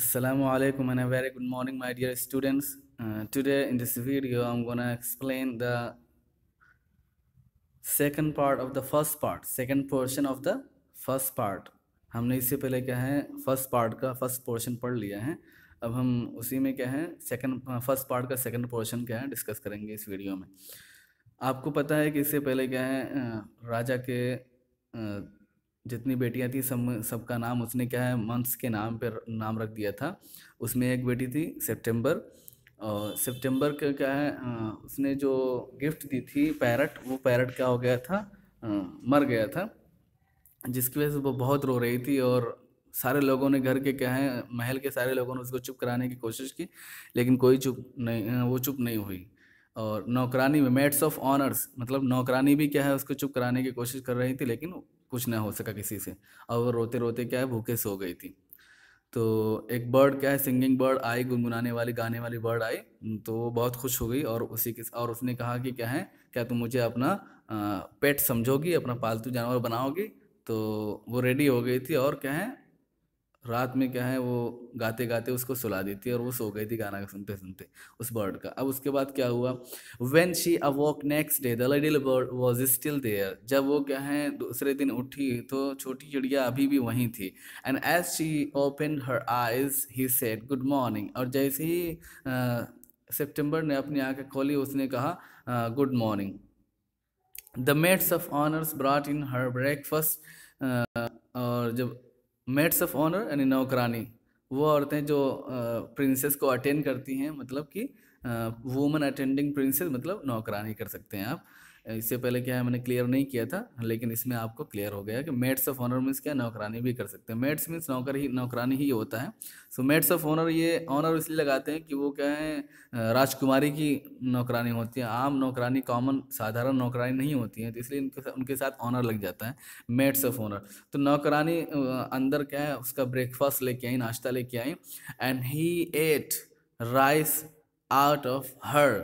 Assalamu alaikum and a very good morning my dear students. Uh, today in this video I'm gonna explain the second part of the first part, second portion of the first part. हमने इससे पहले क्या है first part का first portion पढ़ लिया है अब हम उसी में क्या है सेकंड फर्स्ट पार्ट का सेकंड पोर्शन क्या है डिस्कस करेंगे इस वीडियो में आपको पता है कि इससे पहले क्या है राजा के जितनी बेटियां थी सब सबका नाम उसने क्या है मंथ्स के नाम पर नाम रख दिया था उसमें एक बेटी थी सितंबर और सितंबर का क्या है उसने जो गिफ्ट दी थी पैरट वो पैरट क्या हो गया था मर गया था जिसकी वजह से वो बहुत रो रही थी और सारे लोगों ने घर के क्या है महल के सारे लोगों ने उसको चुप कराने की कोशिश की लेकिन कोई चुप नहीं वो चुप नहीं हुई और नौकरानी में मेड्स ऑफ ऑनर्स मतलब नौकरानी भी क्या है उसको चुप कराने की कोशिश कर रही थी लेकिन कुछ ना हो सका किसी से और वो रोते रोते क्या है भूखे सो गई थी तो एक बर्ड क्या है सिंगिंग बर्ड आई गुनगुनाने वाली गाने वाली बर्ड आई तो वो बहुत खुश हो गई और उसी के और उसने कहा कि क्या है क्या तुम मुझे अपना पेट समझोगी अपना पालतू जानवर बनाओगी तो वो रेडी हो गई थी और क्या है रात में क्या है वो गाते गाते उसको सुला देती है और वो सो गई थी गाना सुनते सुनते उस बर्ड का अब उसके बाद क्या हुआ when she awoke next day the little bird was still there जब वो क्या है दूसरे दिन उठी तो छोटी चिड़िया अभी भी वहीं थी and as she open her eyes he said good morning और जैसे ही सेप्टेम्बर ने अपनी आँखें खोली उसने कहा good morning the maids of honours brought in her breakfast और जब मेट्स ऑफ ऑनर यानी नौकरानी वो औरतें जो प्रिंसेस को अटेंड करती हैं मतलब कि वुमेन अटेंडिंग प्रिंसेस मतलब नौकरानी कर सकते हैं आप इससे पहले क्या है मैंने क्लियर नहीं किया था लेकिन इसमें आपको क्लियर हो गया कि मेट्स ऑफ ऑनर मीन्स क्या नौकरानी भी कर सकते हैं मेट्स मीन्स नौकर ही नौकरानी ही होता है सो मेट्स ऑफ ऑनर ये ऑनर इसलिए लगाते हैं कि वो क्या है राजकुमारी की नौकरानी होती है आम नौकरानी कॉमन साधारण नौकरानी नहीं होती है तो इसलिए उनके साथ उनके साथ ऑनर लग जाता है मेट्स ऑफ ऑनर तो नौकरानी अंदर क्या है उसका ब्रेकफास्ट लेके आई नाश्ता लेके आई and he ate rice out of her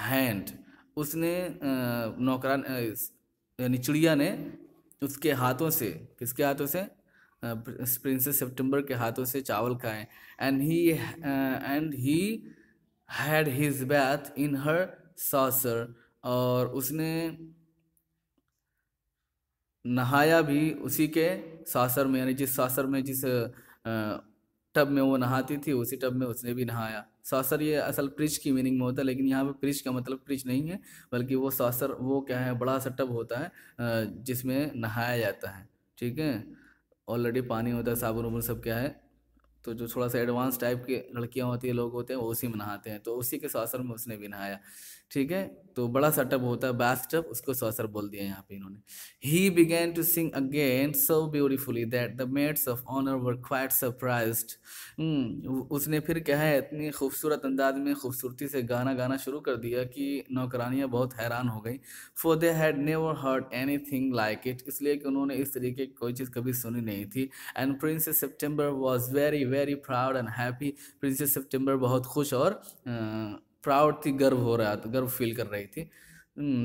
hand उसने नौकरान यानी चिड़िया ने उसके हाथों से किसके हाथों से प्रिंसेस सितंबर के हाथों से चावल खाए and he and he had his bath in her saucer और उसने नहाया भी उसी के सासर में यानी जिस सासर में जिस टब में वो नहाती थी उसी टब में उसने भी नहाया सासर ये असल प्रिज की मीनिंग में होता है लेकिन यहाँ पे प्रिज का मतलब प्रिज नहीं है बल्कि वो सासर वो क्या है बड़ा सा टब होता है जिसमें नहाया जाता है ठीक है ऑलरेडी पानी होता है साबुन उबुन सब क्या है तो जो थोड़ा सा एडवांस टाइप के लड़कियाँ होती है लोग होते हैं वो उसी में नहाते हैं तो उसी के सासर में उसने भी नहाया ठीक है तो बड़ा सा टब होता है बैस टब उसको सॉसर बोल दिया यहाँ पे इन्होंने he began to sing again so beautifully that the maids of honour were quite surprise उसने फिर क्या है इतनी खूबसूरत अंदाज में खूबसूरती से गाना गाना शुरू कर दिया कि नौकरानियाँ बहुत हैरान हो गई for they had never heard anything like it इसलिए कि उन्होंने इस तरीके की कोई चीज़ कभी सुनी नहीं थी and princess September was very very proud and happy princess September बहुत खुश और प्राउड थी गर्व हो रहा था गर्व फील कर रही थी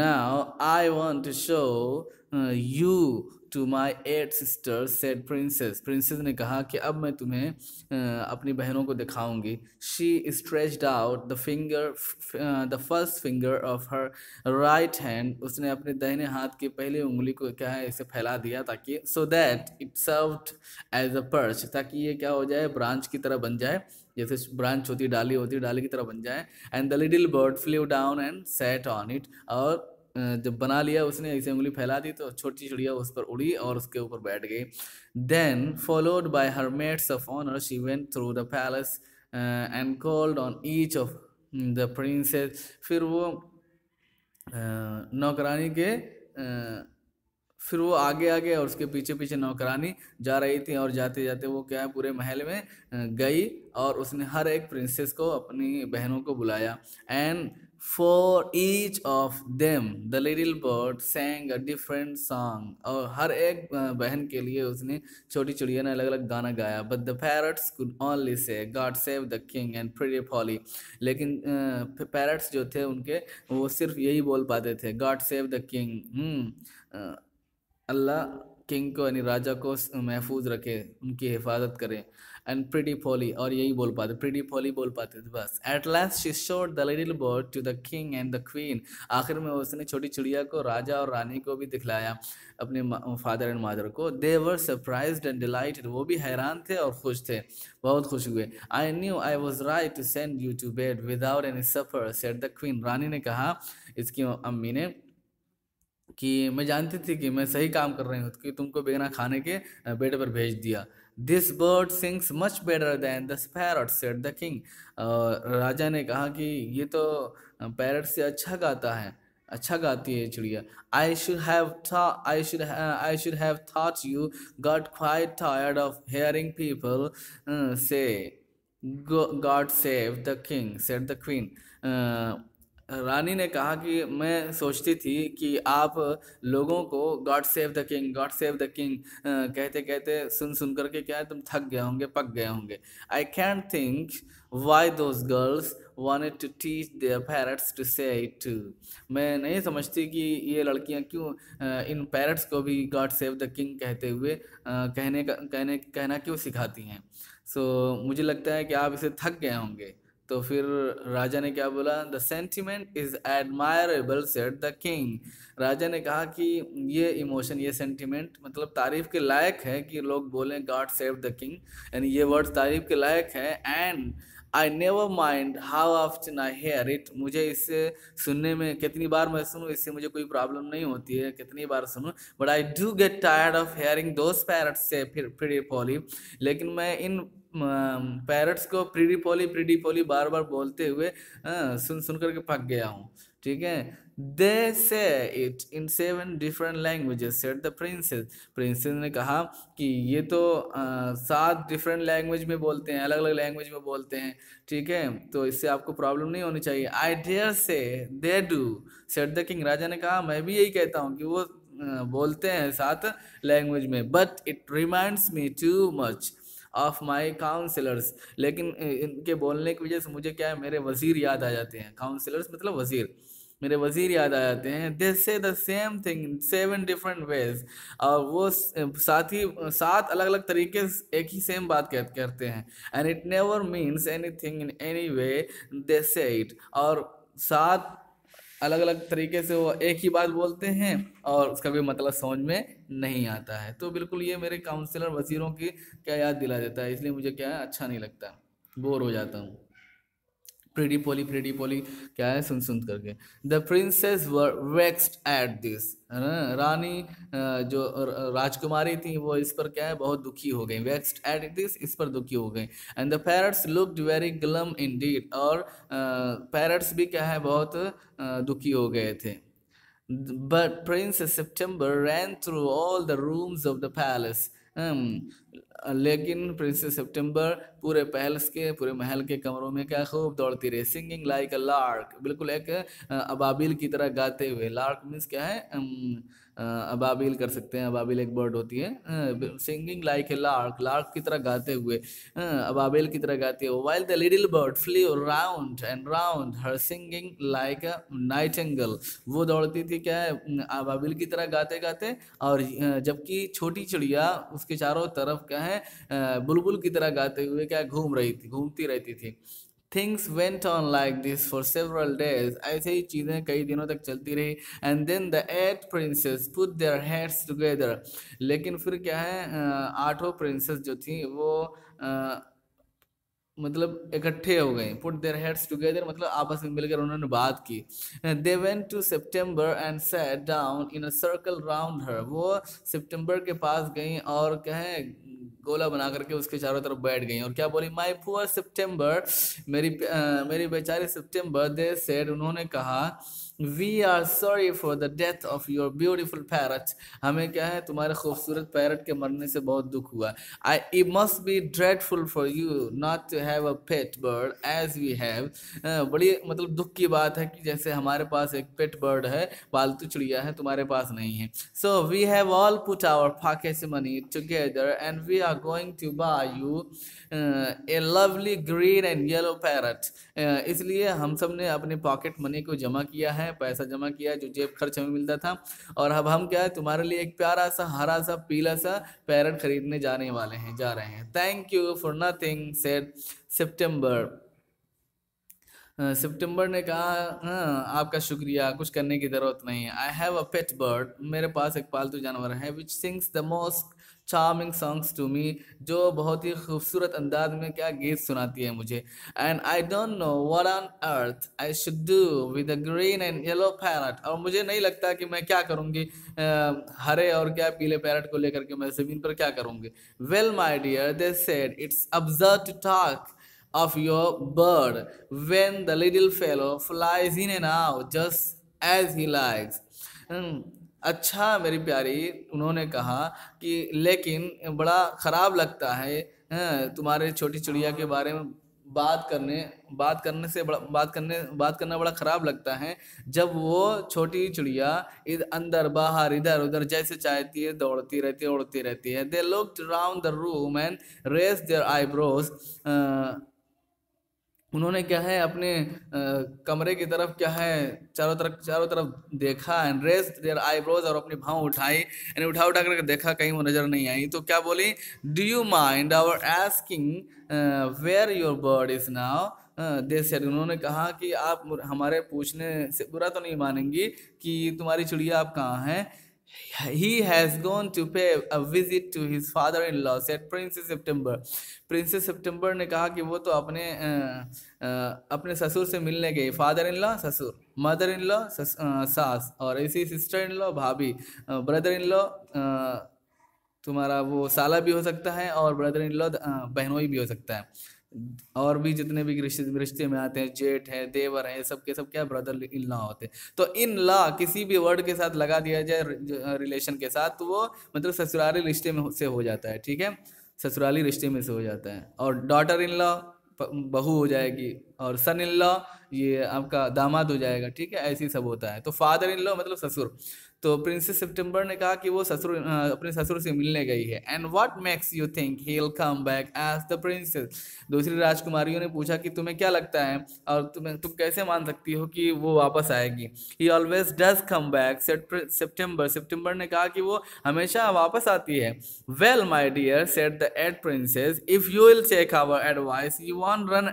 now I want to show you to my eight sister said princess princess ने कहा कि अब मैं तुम्हें uh, अपनी बहनों को दिखाऊंगी she stretched out the finger the first finger of her right hand उसने अपने दहने हाथ की पहली उंगली को क्या है इसे फैला दिया ताकि so that it serve as a perch ताकि ये क्या हो जाए ब्रांच की तरह बन जाए जैसे ब्रांच होती है डाली होती है डाली की तरह बन जाए and the little bird flew down and sat on it और जब बना लिया उसने ऐसे उंगली फैला दी तो छोटी चिड़िया उस पर उड़ी और उसके ऊपर बैठ गई then followed by her maids of honour she went through the palace and called on each of the princesses फिर वो नौकरानी के फिर वो आगे आगे और उसके पीछे पीछे नौकरानी जा रही थी और जाते जाते वो क्या है पूरे महल में गई और उसने हर एक प्रिंसेस को अपनी बहनों को बुलाया and for each of them the little bird sang a different song और हर एक बहन के लिए उसने छोटी चिड़िया ने अलग अलग गाना गाया but the parrots could only say God save the king and pretty Polly लेकिन पैरट्स जो थे उनके वो सिर्फ यही बोल पाते थे गॉड सेव द किंग अल्लाह किंग को यानी राजा को महफूज रखे उनकी हिफाजत करे एंड प्रिटी फोली और यही बोल पाते प्रिटी फोली बोल पाते थे बस at last she showed the little bird to the king and the queen आखिर में उसने छोटी चिड़िया को राजा और रानी को भी दिखलाया अपने फादर एंड मादर को they were surprise and delighted वो भी हैरान थे और खुश थे बहुत खुश हुए I knew I was right to send you to bed without any supper said the queen रानी ने कहा इसकी अम्मी ने कि मैं जानती थी कि मैं सही काम कर रही हूँ कि तुमको बिना खाने के बेड पर भेज दिया this bird sings much better than the parrot said the king राजा ने कहा कि ये तो पैरट से अच्छा गाता है अच्छा गाती है चिड़िया I should have I should I should have thought you got quite tired of hearing people say God save the king said the queen रानी ने कहा कि मैं सोचती थी कि आप लोगों को God save the king God save the king कहते कहते सुन सुन करके क्या है तुम थक गए होंगे पक गए होंगे I can think why those girls wanted to teach their parrots to say it मैं नहीं समझती कि ये लड़कियां क्यों इन पैरट्स को भी गॉड सेव द किंग कहते हुए कहने का कहने कहना क्यों सिखाती हैं सो so, मुझे लगता है कि आप इसे थक गए होंगे तो फिर राजा ने क्या बोला the sentiment is admirable said the king राजा ने कहा कि ये इमोशन ये सेंटिमेंट मतलब तारीफ के लायक है कि लोग बोलें गॉड सेव द किंग यानी ये वर्ड तारीफ के लायक है and I never mind how often I hear it मुझे इससे सुनने में कितनी बार मैं सुनूँ इससे मुझे कोई प्रॉब्लम नहीं होती है कितनी बार सुनूँ but I do get tired of hearing those parrots say फिर फिर पॉली लेकिन मैं इन पैरट्स को प्रीडी पोली प्रीडी पोली बार बार बोलते हुए आ, हाँ, सुन सुन करके पक गया हूँ ठीक है they say it in seven different languages said the princess princess ने कहा कि ये तो हाँ, सात डिफरेंट लैंग्वेज में बोलते हैं अलग अलग लैंग्वेज में बोलते हैं ठीक है तो इससे आपको प्रॉब्लम नहीं होनी चाहिए I dare say they do said the king राजा ने कहा मैं भी यही कहता हूँ कि वो हाँ, बोलते हैं सात लैंग्वेज में but it reminds me too much of my counsellors लेकिन इनके बोलने की वजह से मुझे क्या है मेरे वजीर याद आ जाते हैं काउंसलर्स मतलब वजीर मेरे वजीर याद आ जाते हैं they say the same thing seven different ways और वो साथ ही सात अलग अलग तरीके एक ही सेम बात कह, करते हैं and it never means anything in any way they say it और सात अलग अलग तरीके से वो एक ही बात बोलते हैं और उसका भी मतलब समझ में नहीं आता है तो बिल्कुल ये मेरे काउंसलर वजीरों की क्या याद दिला देता है इसलिए मुझे क्या है अच्छा नहीं लगता बोर हो जाता हूँ प्रीडी पोली प्रीडी पोली क्या है सुन सुन करके the princesses were at this रानी जो राजकुमारी थी वो इस पर क्या है बहुत दुखी हो गई वेक्स्ड एट दिस इस पर दुखी हो गई and the parrots looked very glum indeed और पैरट्स भी क्या है बहुत दुखी हो गए थे but prince September ran through all the rooms of the palace लेकिन प्रिंसेस सितंबर पूरे पैलेस के पूरे महल के कमरों में क्या खूब दौड़ती रही सिंगिंग लाइक अ लार्क बिल्कुल एक अबाबिल की तरह गाते हुए लार्क मीन्स क्या है अबाबिल कर सकते हैं अबाबिल एक बर्ड होती है singing like a lark lark की तरह गाते हुए अबाबिल की तरह गाती है while the little bird flew round and round her singing like nightingale वो दौड़ती थी क्या है अबाबिल की तरह गाते गाते और जबकि छोटी चिड़िया उसके चारों तरफ क्या है बुलबुल की तरह गाते हुए क्या घूम रही थी घूमती रहती थी things went on like this for several days ऐसे ही चीज़ें कई दिनों तक चलती रही and then the eight princesses put their heads together लेकिन फिर क्या है आठों प्रिंसेस जो थी वो मतलब इकट्ठे हो गए पुट देयर हेड्स टुगेदर मतलब आपस में मिलकर उन्होंने बात की they went to September and sat down in a circle round her वो सेप्टेम्बर के पास गई और कहें गोला बना करके उसके चारों तरफ बैठ गई और क्या बोली माई पुअर सितंबर मेरी आ, मेरी बेचारी सितंबर दे सेड उन्होंने कहा we are sorry for the death of your beautiful parrot हमें क्या है तुम्हारे खूबसूरत पैरट के मरने से बहुत दुख हुआ I it must be dreadful for you not to have a pet bird as we have बड़ी मतलब दुख की बात है कि जैसे हमारे पास एक पेट बर्ड है पालतू चिड़िया है तुम्हारे पास नहीं है so we have all put our pocket money together and we are going to buy you a lovely green and yellow parrot इसलिए हम सब ने अपने पॉकेट मनी को जमा किया है है पैसा जमा किया जो जेब खर्च हमें मिलता था और अब हम क्या है तुम्हारे लिए एक प्यारा सा हरा सा पीला सा पैरट खरीदने जाने वाले हैं जा रहे हैं thank you for nothing said September सितंबर ने कहा हाँ आपका शुक्रिया कुछ करने की ज़रूरत नहीं है I have a pet bird मेरे पास एक पालतू जानवर है which sings the most charming songs to me जो बहुत ही खूबसूरत अंदाज में क्या गीत सुनाती है मुझे and I don't know what on earth I should do with a green and yellow parrot और मुझे नहीं लगता कि मैं क्या करूँगी हरे और क्या पीले पैरट को लेकर के मैं ज़मीन पर क्या करूँगी well my dear they said it's absurd to talk of your bird when the little fellow flies in and out just as he likes अच्छा मेरी प्यारी उन्होंने कहा कि लेकिन बड़ा ख़राब लगता है तुम्हारे छोटी चिड़िया के बारे में बात करने बात करने से बड़ा बात करने बात करना बड़ा ख़राब लगता है जब वो छोटी चिड़िया इधर अंदर बाहर इधर उधर जैसे चाहती है दौड़ती रहती है उड़ती रहती है they look round the room and raise their eyebrows उन्होंने क्या है अपने कमरे की तरफ क्या है चारों तरफ चारों तरफ देखा एंड रेस्ट देयर आईब्रोज और अपनी भाव उठाई यानी उठा उठा करके देखा कहीं वो नज़र नहीं आई तो क्या बोली do you mind our asking where your bird is now they said उन्होंने कहा कि आप हमारे पूछने से बुरा तो नहीं मानेंगी कि तुम्हारी चिड़िया आप कहाँ हैं he has gone to pay a visit to his father-in-law said princess september princess september ने कहा कि वो तो अपने आ, आ, अपने ससुर से मिलने गई फादर इन लॉ ससुर मदर इन लॉ सास और इसी सिस्टर इन लॉ भाभी ब्रदर इन लॉ तुम्हारा वो साला भी हो सकता है और ब्रदर इन लॉ बहनोई भी हो सकता है और भी जितने भी रिश्ते में आते हैं जेठ है देवर है सब के सब क्या ब्रदर इन लॉ होते हैं तो इन लॉ किसी भी वर्ड के साथ लगा दिया जाए रिलेशन के साथ तो वो मतलब ससुराली रिश्ते में से हो जाता है ठीक है ससुराली रिश्ते में से हो जाता है और डॉटर इन लॉ बहू हो जाएगी और सन इन लॉ ये आपका दामाद हो जाएगा ठीक है ऐसे सब होता है तो फादर इन लॉ मतलब ससुर तो प्रिंसेस सितंबर ने कहा कि वो ससुर अपने ससुर से मिलने गई है and what makes you think he come back एज द प्रिंसेस दूसरी राजकुमारियों ने पूछा कि तुम्हें क्या लगता है और तुम्हें तुम कैसे मान सकती हो कि वो वापस आएगी he always does come back सितंबर सितंबर ने कहा कि वो हमेशा वापस आती है well my dear said the eight princesses if you will take our advice you won't run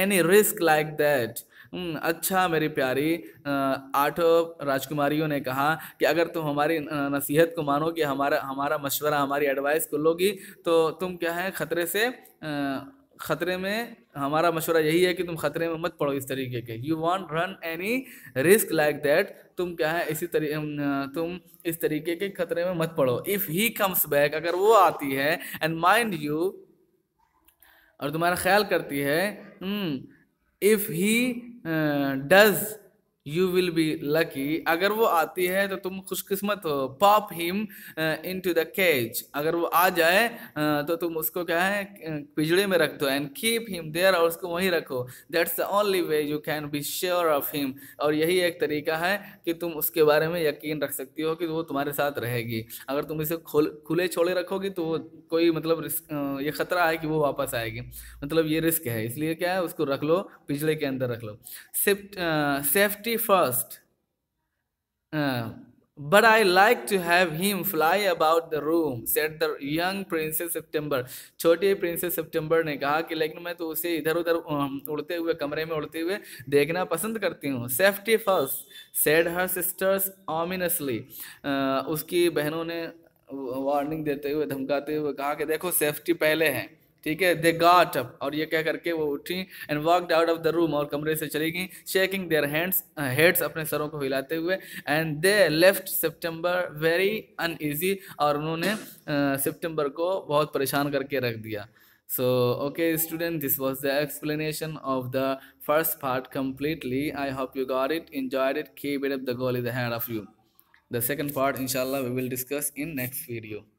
any risk like that hmm, अच्छा मेरी प्यारी आठों राजकुमारियों ने कहा कि अगर तुम हमारी नसीहत को कि हमारा हमारा मशवरा हमारी एडवाइस को लोगी तो तुम क्या है ख़तरे से ख़तरे में हमारा मशवरा यही है कि तुम ख़तरे में मत पड़ो इस तरीके के you won't run any risk like that तुम क्या है इसी तरी तुम इस तरीके के खतरे में मत पड़ो इफ़ ही कम्स बैक अगर वो आती है एंड माइंड यू और तुम्हारा ख्याल करती है hmm, if he uh, does you will be lucky अगर वो आती है तो तुम खुशकिस्मत हो pop him into the cage अगर वो आ जाए uh, तो तुम उसको क्या है uh, पिजड़े में रख दो एंड कीप हिम देयर और उसको वहीं रखो that's the only way you can be sure of him और यही एक तरीका है कि तुम उसके बारे में यकीन रख सकती हो कि वो तुम्हारे साथ रहेगी अगर तुम इसे खोल खुले छोड़े रखोगी तो वो कोई मतलब रिस्क uh, ये ख़तरा है कि वो वापस आएगी मतलब ये रिस्क है इसलिए क्या है उसको रख लो पिछड़े के अंदर रख लो safety first. Uh, but I like to have him fly about the room, said the young princess September. छोटी princess September ने कहा कि लेकिन मैं तो उसे इधर उधर um, उड़ते हुए कमरे में उड़ते हुए देखना पसंद करती हूँ safety first said her sisters ominously उसकी बहनों ने वार्निंग देते हुए धमकाते हुए कहा कि देखो सेफ्टी पहले है ठीक है दे गाट अप और ये कह करके वो उठी and walked out of the room और कमरे से चली गई शेकिंग देयर हैंड्स हेड्स अपने सरों को हिलाते हुए and they left September very uneasy और उन्होंने सितंबर uh, को बहुत परेशान करके रख दिया so okay student this was the explanation of the first part completely I hope you got it enjoyed it keep it up goal is the of you the second part इनशाला we will discuss in next video